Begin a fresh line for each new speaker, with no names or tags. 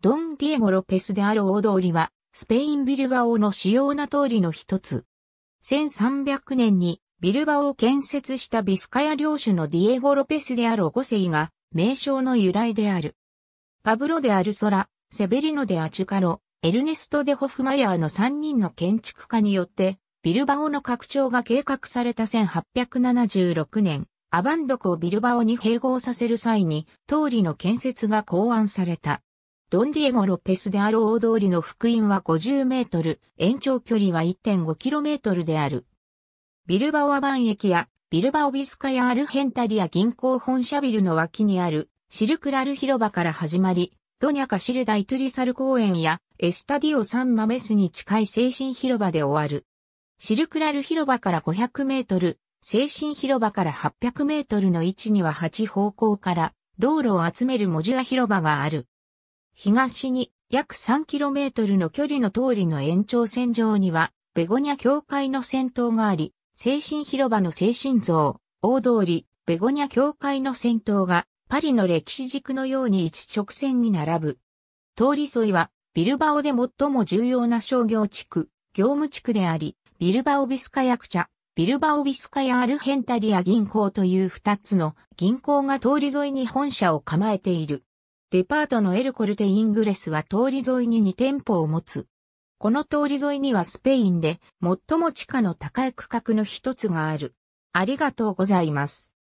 ドン・ディエゴ・ロペスである大通りは、スペイン・ビルバオの主要な通りの一つ。1300年にビルバオを建設したビスカヤ領主のディエゴ・ロペスであるオゴセイが名称の由来である。パブロ・でアルソラ、セベリノ・でアチュカロ、エルネスト・デ・ホフマヤーの3人の建築家によって、ビルバオの拡張が計画された1876年、アバンドクをビルバオに併合させる際に、通りの建設が考案された。ドンディエゴ・ロペスである。大通りの福音は50メートル、延長距離は1 5トルである。ビルバオアバン駅やビルバオビスカヤアルヘンタリア銀行本社ビルの脇にあるシルクラル広場から始まり、ドニャカシルダイトゥリサル公園やエスタディオサンマメスに近い精神広場で終わる。シルクラル広場から500メートル、精神広場から800メートルの位置には8方向から道路を集めるモジュア広場がある。東に約 3km の距離の通りの延長線上には、ベゴニャ教会の先頭があり、精神広場の精神像、大通り、ベゴニャ教会の先頭が、パリの歴史軸のように一直線に並ぶ。通り沿いは、ビルバオで最も重要な商業地区、業務地区であり、ビルバオビスカヤクチャ、ビルバオビスカヤアルヘンタリア銀行という二つの銀行が通り沿いに本社を構えている。デパートのエルコルテイングレスは通り沿いに2店舗を持つ。この通り沿いにはスペインで最も地価の高い区画の一つがある。ありがとうござ
います。